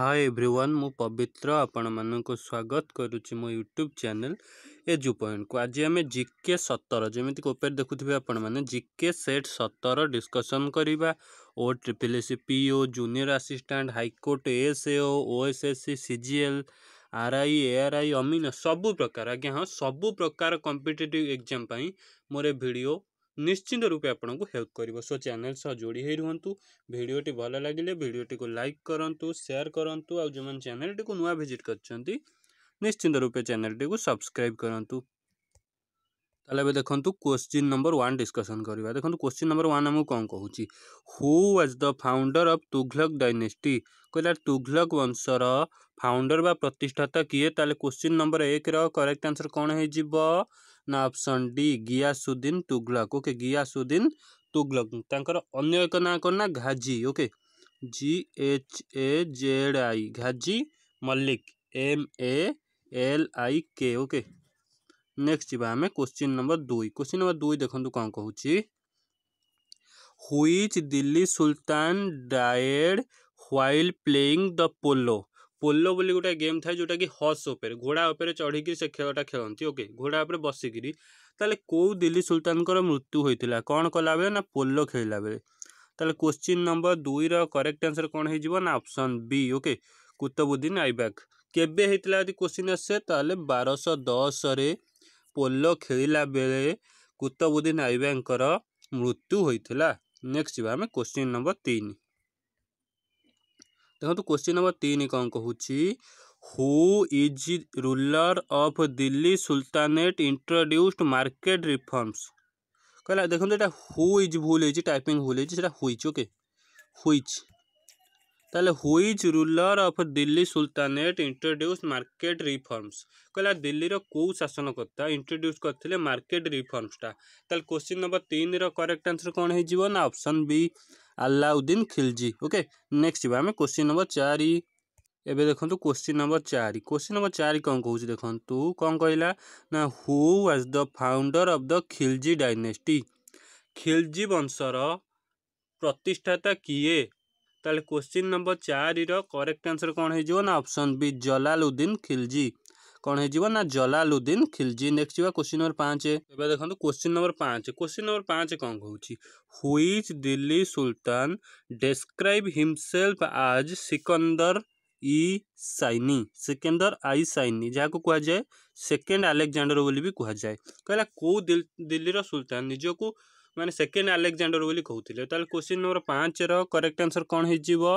ହାଏ everyone ମୁଁ ପବିତ୍ର ଆପଣମାନଙ୍କୁ ସ୍ୱାଗତ କରୁଛି ମୋ ୟୁଟ୍ୟୁବ୍ ଚ୍ୟାନେଲ୍ ଏଜୁ ପଏଣ୍ଟକୁ ଆଜି ଆମେ ଜିକେ ସତର ଯେମିତିକି ଉପରେ ଦେଖୁଥିବେ ଆପଣମାନେ ଜିକେ ସେଟ୍ ସତର ଡିସ୍କସନ୍ କରିବା ଓ ଟ୍ରିପଲ୍ ଏସ୍ ପି ଓ junior assistant high court S A ଓ S S C C G L R I AR I ଅମିନ ସବୁ ପ୍ରକାର ଆଜ୍ଞା ହଁ ସବୁ ପ୍ରକାର କମ୍ପିଟେଟିଭ୍ ଏକ୍ଜାମ୍ ପାଇଁ ମୋର ଏ ଭିଡ଼ିଓ निश्चिन्त रूपे हेल्प गरेर सो च्यानेल् जोडी रुहन् भिडियो भएलाग भिडियो लकु सेयर आउँदै च्यानेटी निजिट गरिन्छ निश्चिन्त रूप च्यानेल्को सब्सक्राइब कँदैन question number one discussion number देख्नु क्वश्चिन् नम्बर वान्मु कि was the founder of Tughlaq dynasty कहिला तुघलक वंशर र फाउर बा प्रतिष्ठाता कि क्वेश्चन नंबर एक र करेक्ट आन्सर कम ना option D Ghiyasuddin Tughlaq okay Ghiyasuddin Tughlaq अन्य एक ना कौन ना Ghazi okay G H A Z I Ghazi Malik M A L I K okay next जी आम क्वेश्चन नंबर दुई क्वेश्चन नंबर दुई देख कौन which Delhi sultan died while playing the polo polo ବୋଲି ଗୋଟେ ଗେମ୍ ଥାଏ ଯେଉଁଟାକି ହର୍ସ ଉପରେ ଘୋଡ଼ା ଉପରେ ଚଢ଼ିକି ସେ ଖେଳଟା ଖେଳନ୍ତି ଓକେ ଘୋଡ଼ା ଉପରେ ବସିକିରି ତାହେଲେ କେଉଁ ଦିଲ୍ଲୀ ସୁଲତାନଙ୍କର ମୃତ୍ୟୁ ହୋଇଥିଲା କ'ଣ କଲାବେଳେ ନା ପୋଲୋ ଖେଳିଲା ବେଳେ ତାହେଲେ କୋଶ୍ଚିନ୍ ନମ୍ବର ଦୁଇର କରେକ୍ଟ ଆନ୍ସର୍ କ'ଣ ହେଇଯିବ ନା option B okay Qutbuddin Aibak କେବେ ହେଇଥିଲା ଯଦି କୋଶ୍ଚିନ୍ ଆସେ ତାହେଲେ ବାରଶହ ଦଶରେ ପୋଲୋ ଖେଳିଲା ବେଳେ କୁତବୁଦ୍ଦିନ ଆଇବାଙ୍କର ମୃତ୍ୟୁ ହୋଇଥିଲା ନେକ୍ସଟ ଯିବା ଆମେ କୋଶ୍ଚିନ୍ ନମ୍ବର ତିନି ଦେଖନ୍ତୁ କୋଶ୍ଚିନ୍ ନମ୍ବର ତିନି କ'ଣ କହୁଛି who is ruler of Delhi sultanate introduced market reforms କହିଲା ଦେଖନ୍ତୁ ଏଇଟା ହୁ ଇଜ୍ ଭୁଲ ହେଇଛି ଟାଇପିଂ ଭୁଲ ହେଇଛି ସେଟା ହୁଇଚ୍ ଓକେ ହୁଇଚ୍ তাহলে who is ruler of Delhi sultanate introduce market reforms কহিলা দিল্লির কেউ শাসনকর্তা ইন্ট্রোডিউস করলে মার্কেট রিফর্মসটা তাহলে কোশ্চিন নম্বর তিনর করেক্ট আনসর কোণ হয়ে না option B Alauddin Khilji okay next ଯିବା ଆମେ କୋଶ୍ଚିନ୍ ନମ୍ବର ଚାରି ଏବେ ଦେଖନ୍ତୁ କୋଶ୍ଚିନ୍ ନମ୍ବର ଚାରି କୋଶ୍ଚିନ୍ ନମ୍ବର ଚାରି କ'ଣ କହୁଛି ଦେଖନ୍ତୁ କ'ଣ କହିଲା ନା who was the founder of the Khilji dynasty Khilji ବଂଶର ପ୍ରତିଷ୍ଠାତା କିଏ ତାହେଲେ କୋଶ୍ଚିନ୍ ନମ୍ବର ଚାରିର କରେକ୍ଟ ଆନ୍ସର କ'ଣ ହେଇଯିବ ନା ଅପସନ୍ ବି ଜଲାଲୁଦ୍ଦିନ ଖିଲଜି କ'ଣ ହେଇଯିବ ନା ଜଲାଲୁଦ୍ଦିନ ଖିଲଜି ନେକ୍ସଟ ଯିବା କୋଶ୍ଚିନ୍ ନମ୍ବର ପାଞ୍ଚ ଏବେ ଦେଖନ୍ତୁ କୋଶ୍ଚିନ୍ ନମ୍ବର ପାଞ୍ଚ କୋଶ୍ଚିନ୍ ନମ୍ବର ପାଞ୍ଚ କ'ଣ କହୁଛି which Delhi sultan describe himself as Sikandar e Saani Sikandar i Saini ଯାହାକୁ କୁହାଯାଏ ସେକେଣ୍ଡ ଆଲେକ୍ଜାଣ୍ଡର ବୋଲି ବି କୁହାଯାଏ କହିଲା କେଉଁ ଦିଲ୍ଲୀର ସୁଲତାନ ନିଜକୁ ମାନେ ସେକେଣ୍ଡ ଆଲେକ୍ଜାଣ୍ଡର ବୋଲି କହୁଥିଲେ ତାହେଲେ କୋଶ୍ଚିନ୍ ନମ୍ବର ପାଞ୍ଚର କରେକ୍ଟ ଆନ୍ସର କ'ଣ ହେଇଯିବ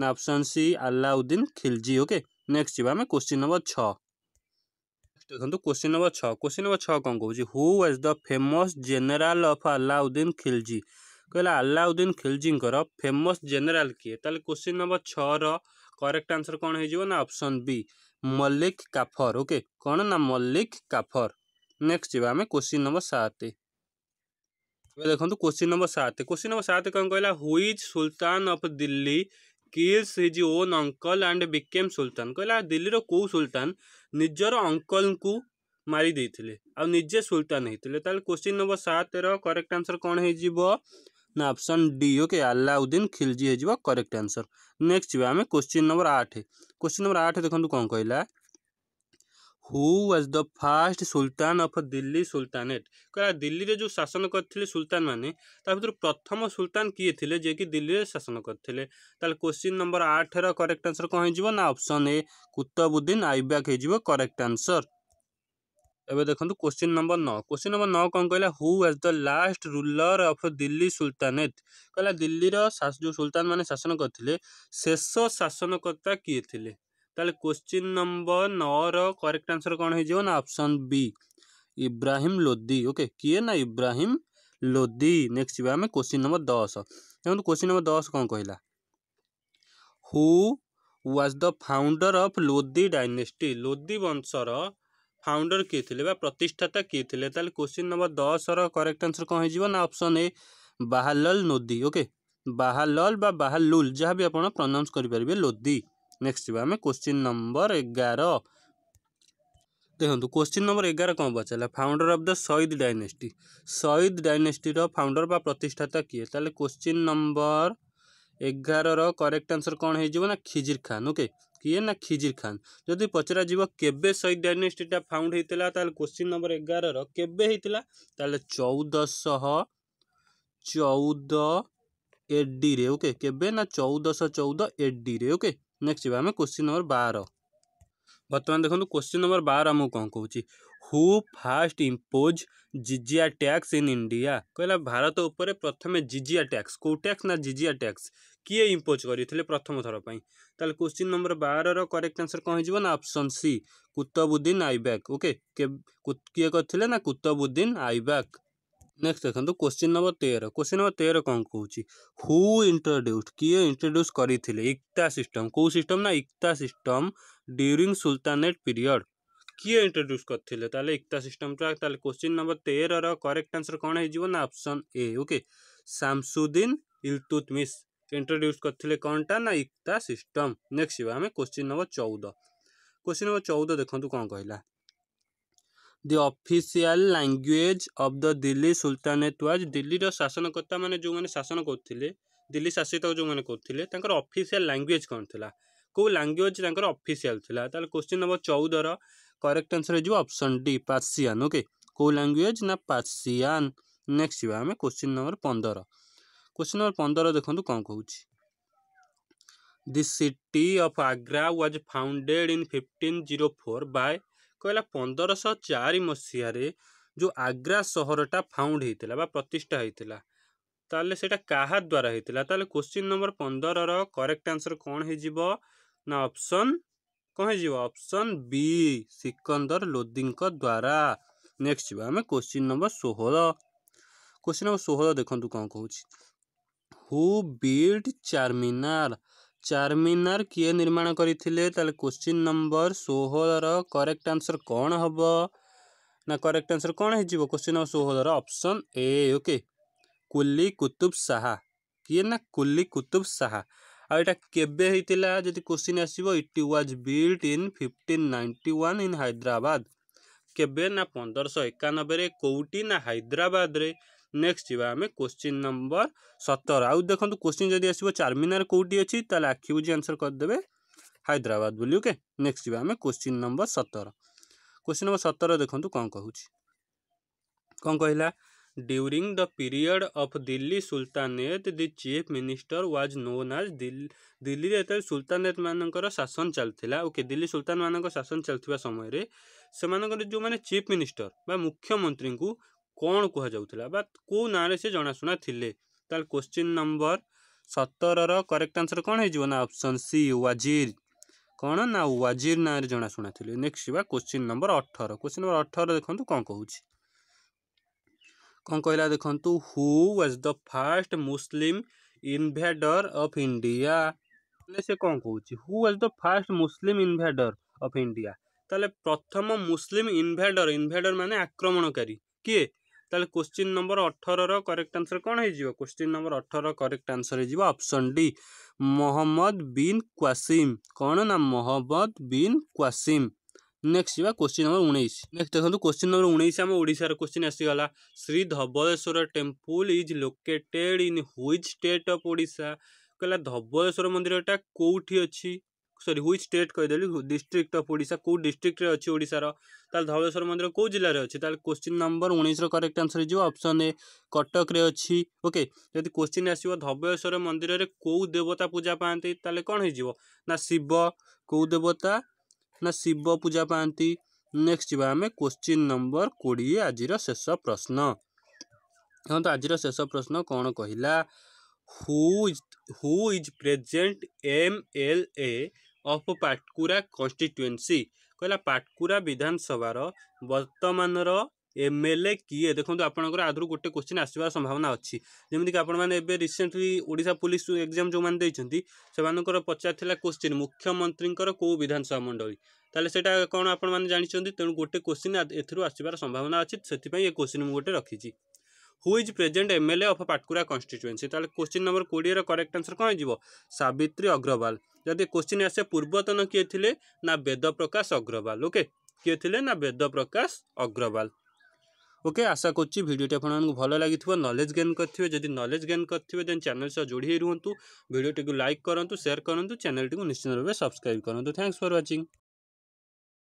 ନା option C Alauddin Khilji okay next ଯିବା ଆମେ କୋଶ୍ଚିନ୍ ନମ୍ବର ଛଅ ଦେଖନ୍ତୁ କୋଶ୍ଚିନ୍ ନମ୍ବର ଛଅ କୋଶ୍ଚିନ୍ ନମ୍ବର ଛଅ କ'ଣ କହୁଛି who was the famous general of Alauddin Khilji କହିଲା ଆଲାଉଦ୍ଦିନ୍ ଖିଲ୍ଜିଙ୍କର ଫେମସ୍ ଜେନେରାଲ୍ କିଏ ତାହେଲେ କୋଶ୍ଚିନ୍ ନମ୍ବର ଛଅର କରେକ୍ଟ ଆନ୍ସର୍ କ'ଣ ହେଇଯିବ ନା option B Malik Kafur okay କ'ଣ ନା ମଲ୍ଲିକ କାଫର ନେକ୍ସଟ ଯିବା ଆମେ କୋଶ୍ଚିନ୍ ନମ୍ବର ସାତ ଏବେ ଦେଖନ୍ତୁ କୋଶ୍ଚିନ୍ ନମ୍ବର ସାତ କୋଶ୍ଚିନ୍ ନମ୍ବର ସାତ କ'ଣ କହିଲା who is sultan of Delhi kills his own uncle and became sultan कहला दिल्लीर को सुल्तान निजर अंकल को मारी थे निजे सुल्तान होते क्वेश्चन नंबर सतर करेक्ट आंसर कौन हो ना option D okay Alauddin Khilji correct answer next जी आम क्वेश्चन नंबर आठ क्वेश्चन नंबर आठ देखो कौन कहला who was the first sultan of Delhi sultanate କହିଲା ଦିଲ୍ଲୀରେ ଯେଉଁ ଶାସନ କରିଥିଲେ ସୁଲତାନମାନେ ତା ଭିତରୁ ପ୍ରଥମ ସୁଲତାନ କିଏ ଥିଲେ ଯିଏକି ଦିଲ୍ଲୀରେ ଶାସନ କରିଥିଲେ ତାହେଲେ କୋଶ୍ଚିନ୍ ନମ୍ବର ଆଠର କରେକ୍ଟ ଆନ୍ସର୍ କ'ଣ ହେଇଯିବ ନା ଅପସନ୍ ଏ କୁତବୁଦ୍ଦିନ ଆଇବ୍ୟାକ୍ ହେଇଯିବ କରେକ୍ଟ ଆନ୍ସର୍ ଏବେ ଦେଖନ୍ତୁ କୋଶ୍ଚିନ୍ ନମ୍ବର ନଅ କୋଶ୍ଚିନ୍ ନମ୍ବର ନଅ କ'ଣ କହିଲା who was the last ruler of Delhi sultanate କହିଲା ଦିଲ୍ଲୀର ଯେଉଁ ସୁଲତାନମାନେ ଶାସନ କରିଥିଲେ ଶେଷ ଶାସନକର୍ତ୍ତା କିଏ ଥିଲେ ତାହେଲେ କ୍ୱେଶ୍ଚିନ୍ ନମ୍ବର ନଅର କରେକ୍ଟ ଆନ୍ସର୍ କ'ଣ ହେଇଯିବ ନା option B Ibrahim Lodi okay କିଏ ନା ଇବ୍ରାହିମ୍ ଲୋଦି ନେକ୍ସଟ ଯିବା ଆମେ କ୍ୱେଶ୍ଚିନ୍ ନମ୍ବର ଦଶ ଦେଖନ୍ତୁ କ୍ୱେଶ୍ଚିନ୍ ନମ୍ବର ଦଶ କ'ଣ କହିଲା who was the founder of Lodi dynasty Lodi ବଂଶର ଫାଉଣ୍ଡର କିଏ ଥିଲେ ବା ପ୍ରତିଷ୍ଠାତା କିଏ ଥିଲେ ତାହେଲେ କ୍ୱେଶ୍ଚିନ୍ ନମ୍ବର ଦଶର କରେକ୍ଟ ଆନ୍ସର୍ କ'ଣ ହେଇଯିବ ନା option A Bahlul Lodi okay Bahlul ବା ବାହାଲୁଲ ଯାହା ବି ଆପଣ ପ୍ରନାଉନ୍ସ କରିପାରିବେ ଲୋଦି নেক্সট ଯିବା ଆମେ କୋଶ୍ଚିନ୍ ନମ୍ବର ଏଗାର দেখুন কোশ্চিন নম্বর এগারো কম পচারা founder of the Sayyid dynasty Sayyid ডাইনেস্টির ফাউন্ডর বা প্রতিষ্ঠাতা কিয়ে তাহলে কোশ্চিন নম্বর এগারর করেক্ট আনসর কম হয়ে যাব না খিজির খান ওকে কিয়ে না খিজির খান যদি পচরা যাব কেবে সঈদ ডাইনেস্টিটা ফাউন্ড হয়েছিল তাহলে কোশ্চিন নম্বর এগারর কেবে হয়েছিল তাহলে চৌদশহ চৌদ এডিরে ওকে কেবে না চৌদশহ চৌদ এডিরে ওকে ନେକ୍ସଟ ଯିବା ଆମେ କୋଶ୍ଚିନ୍ ନମ୍ବର ବାର ବର୍ତ୍ତମାନ ଦେଖନ୍ତୁ କୋଶ୍ଚିନ୍ ନମ୍ବର ବାର ଆମକୁ କ'ଣ କହୁଛି who first impose jizya tax in India କହିଲା ଭାରତ ଉପରେ ପ୍ରଥମେ ଜିଜିଆ ଟ୍ୟାକ୍ସ କେଉଁ ଟ୍ୟାକ୍ସ ନା ଜିଜିଆ ଟ୍ୟାକ୍ସ କିଏ ଇମ୍ପୋଜ୍ କରିଥିଲେ ପ୍ରଥମ ଥର ପାଇଁ ତାହେଲେ କୋଶ୍ଚିନ୍ ନମ୍ବର ବାରର କରେକ୍ଟ ଆନ୍ସର କ'ଣ ହେଇଯିବ ନା option C Qutbuddin Aibak okay କିଏ କରିଥିଲେ ନା କୁତବୁଦ୍ଦିନ ଆଇବ୍ୟାକ୍ नेक्स्ट देखो क्वेश्चन नंबर तेरह क्वेश्चन नंबर तेरह कौन कौन हु इंट्रोड्यूस किए इंट्रोड्यूस करते इक्ता सिस्टम कौ सिस्टम ना iqta system during sultanate period किए इंट्रोड्यूस करते इक्ता सिस्टम टा क्वेश्चन नंबर तेरह करेक्ट आंसर कौन हो ना option A okay Shamsuddin Iltutmish introduce करते कौनटा ना इक्ता सिस्टम नेक्स्ट आम क्वेश्चन नंबर चौदह क्वेश्चन नंबर चौदह देखो कौन कहला the official language of the Delhi sultanate was ଦିଲ୍ଲୀର ଶାସନକର୍ତ୍ତାମାନେ ଯେଉଁମାନେ ଶାସନ କରୁଥିଲେ ଦିଲ୍ଲୀ ଶାସିତ ଯେଉଁମାନେ କରୁଥିଲେ ତାଙ୍କର ଅଫିସିଆଲ୍ ଲାଙ୍ଗୁଏଜ୍ କ'ଣ ଥିଲା କେଉଁ ଲାଙ୍ଗୁଏଜ୍ ତାଙ୍କର ଅଫିସିଆଲ୍ ଥିଲା ତାହେଲେ କୋଶ୍ଚିନ୍ ନମ୍ବର ଚଉଦର କରେକ୍ଟ ଆନ୍ସର୍ ହେଇଯିବ ଅପସନ୍ ଡି ପାର୍ସିଆନ୍ ଓକେ କେଉଁ ଲାଙ୍ଗୁଏଜ୍ ନା ପାର୍ସିଆନ୍ ନେକ୍ସଟ ଯିବା ଆମେ କୋଶ୍ଚିନ୍ ନମ୍ବର ପନ୍ଦର କୋଶ୍ଚିନ୍ ନମ୍ବର ପନ୍ଦର ଦେଖନ୍ତୁ କ'ଣ କହୁଛି the city of Agra was founded in fifteen zero four by କହିଲା ପନ୍ଦରଶହ ଚାରି ମସିହାରେ ଯେଉଁ ଆଗ୍ରା ସହରଟା ଫାଉଣ୍ଡ ହେଇଥିଲା ବା ପ୍ରତିଷ୍ଠା ହେଇଥିଲା ତାହେଲେ ସେଇଟା କାହା ଦ୍ୱାରା ହେଇଥିଲା ତାହେଲେ କୋଶ୍ଚିନ୍ ନମ୍ବର ପନ୍ଦରର କରେକ୍ଟ ଆନ୍ସର କ'ଣ ହେଇଯିବ ନା ଅପସନ୍ କ'ଣ ହେଇଯିବ ଅପସନ୍ ବି ସିକନ୍ଦର ଲୋଦିଙ୍କ ଦ୍ୱାରା ନେକ୍ସଟ ଯିବା ଆମେ କୋଶ୍ଚିନ୍ ନମ୍ବର ଷୋହଳ କୋଶ୍ଚିନ୍ ନମ୍ବର ଷୋହଳ ଦେଖନ୍ତୁ କ'ଣ କହୁଛି ହୁ ବିଲ୍ଡ ଚାର୍ମିନାର ଚାର୍ମିନାର କିଏ ନିର୍ମାଣ କରିଥିଲେ ତାହେଲେ କୋଶ୍ଚିନ୍ ନମ୍ବର ଷୋହଳର କରେକ୍ଟ ଆନ୍ସର୍ କ'ଣ ହେବ ନା କରେକ୍ଟ ଆନ୍ସର୍ କ'ଣ ହେଇଯିବ କୋଶ୍ଚିନ୍ ନମ୍ବର ଷୋହଳର option A okay Quli Qutb Shah କିଏ ନା କୁଲି କୁତୁବ ଶାହା ଆଉ ଏଇଟା କେବେ ହେଇଥିଲା ଯଦି କୋଶ୍ଚିନ୍ ଆସିବ it was built in fifteen ninety one in Hyderabad କେବେ ନା ପନ୍ଦରଶହ ଏକାନବେରେ କେଉଁଠି ନା ହାଇଦ୍ରାବାଦରେ नेक्स्ट जीवा आम क्वेश्चन नंबर सतर आउ देख क्वेश्चन जदि आसो चार मिनार कौटी अच्छी तेल आखि बुझी आंसर करदे हाइद्राबाद बोली ओके नेक्स्ट जीवा आम क्वेश्चन नंबर सतर क्वेश्चन नंबर सतर देखूँ कौन कह कौन कहला during the period of Delhi sultanate the chief minister was known as Delhi जो सुल्तानेत मान शासन चलता ओके दिल्ली सुल्तान मान शासन चलता समय से जो मैंने चिफ मिनिस्टर मुख्यमंत्री को କ'ଣ କୁହାଯାଉଥିଲା ବା କେଉଁ ନାଁରେ ସେ ଜଣାଶୁଣା ଥିଲେ ତାହେଲେ କୋଶ୍ଚିନ୍ ନମ୍ବର ସତରର କରେକ୍ଟ ଆନ୍ସର୍ କ'ଣ ହେଇଯିବ ନା ଅପସନ୍ ସି ୱାଜିର୍ କ'ଣ ନା ୱାଜିର ନାଁରେ ଜଣାଶୁଣା ଥିଲେ ନେକ୍ସଟ ବା କୋଶ୍ଚିନ୍ ନମ୍ବର ଅଠର କୋଶ୍ଚିନ୍ ନମ୍ବର ଅଠର ଦେଖନ୍ତୁ କ'ଣ କହୁଛି କ'ଣ କହିଲା ଦେଖନ୍ତୁ who was the first Muslim invader of India ହେଲେ ସେ କ'ଣ କହୁଛି who was the first Muslim invader of India ତାହେଲେ ପ୍ରଥମ ମୁସଲିମ୍ ଇନଭେଡ଼ର୍ ଇନଭେଡର୍ ମାନେ ଆକ୍ରମଣକାରୀ କିଏ তাহলে কোশ্চিন নম্বর অঠরর করেক্ট আনসর କ'ଣ ହେଇଯିବ କୋଶ୍ଚିନ୍ ନମ୍ବର ଅଠରର କରେକ୍ଟ ଆନ୍ସର ହେଇଯିବ ଅପସନ୍ ଡି ମହମ୍ମଦ ବିନ୍ କ୍ୱାସିମ୍ କ'ଣ ନା ମହମ୍ମଦ ବିନ୍ କ୍ୱାସିମ୍ ନେକ୍ସଟ ଯିବା କୋଶ୍ଚିନ୍ ନମ୍ବର ଉଣେଇଶ ନେକ୍ସଟ ଦେଖନ୍ତୁ କୋଶ୍ଚିନ୍ ନମ୍ବର ଉଣେଇଶ ଆମ ଓଡ଼ିଶାର କୋଶ୍ଚିନ୍ ଆସିଗଲା Shri Dhabaleswar temple is located in which state of Odisha କହିଲା ଧବଳେଶ୍ୱର ମନ୍ଦିରଟା କେଉଁଠି ଅଛି सरी हुेट कहिदे डिस्ट्रिक्ट अफ ओडा केसट्रिक्ट अहिले ओडार त धवेश्वर मन्दिर केही जिल्ला अहिले तोच्चि नम्बर उन्नाइस र कर आन्सर हुन्छ अप्सन ए कटकै अझै ओके यदि क्विन् आस्यो धवलेश्वर मन्दिरले के देवता पूजा पाँदै त श केही देवता न शिव पूजा पाँदै नेक्सट जुन क्विन् नम्बर किडियो आज शेष प्रश्न हौ त आज शेष प्रश्न कन् कहाँ हुेजेन्ट एमएलए ଅଫ୍ ପାଟକୁରା କନଷ୍ଟିଚୁଏନ୍ସି କହିଲା ପାଟକୁରା ବିଧାନସଭାର ବର୍ତ୍ତମାନର ଏମ ଏଲ ଏ କିଏ ଦେଖନ୍ତୁ ଆପଣଙ୍କର ଆଧରୁ ଗୋଟେ କ୍ୱେଶ୍ଚିନ୍ ଆସିବାର ସମ୍ଭାବନା ଅଛି ଯେମିତିକି ଆପଣମାନେ ଏବେ ରିସେଣ୍ଟଲି ଓଡ଼ିଶା ପୋଲିସ ଏକ୍ଜାମ୍ ଯେଉଁମାନେ ଦେଇଛନ୍ତି ସେମାନଙ୍କର ପଚାରିଥିଲା କ୍ୱେଶ୍ଚିନ୍ ମୁଖ୍ୟମନ୍ତ୍ରୀଙ୍କର କେଉଁ ବିଧାନସଭା ମଣ୍ଡଳୀ ତାହେଲେ ସେଇଟା କ'ଣ ଆପଣମାନେ ଜାଣିଛନ୍ତି ତେଣୁ ଗୋଟେ କ୍ୱେଶ୍ଚିନ୍ ଏଥିରୁ ଆସିବାର ସମ୍ଭାବନା ଅଛି ସେଥିପାଇଁ ଏ କ୍ୱେଶ୍ଚିନ୍ ମୁଁ ଗୋଟେ ରଖିଛି who is present MLA of Patkura constituency তাহলে কোশ্চিন নম্বর কোড়িয়ের করেক্ট আনসর কম হয়ে সাবিত্রী অগ্রওয়াল যদি কোশ্চিন আসে পূর্বতন কিয়ে থিলে না বেদ প্রকাশ অগ্রওয়াল ওকে কিয়ে থিলে না বেদ প্রকাশ অগ্রওয়াল ওকে আশা করছি ভিডিওটি আপনার ভালো লাগি নলেজ গেন করবে যদি নলেজ গেন করবে দেন চ্যানেল সহ যোড়ি রুহতু ভিডিওটি লাইক করতু সেয়ার করতু চ্যানেলটি নিশ্চিত ভাবে সবসক্রাইব করতু থ্যাঙ্কস ফর ওয়াচিং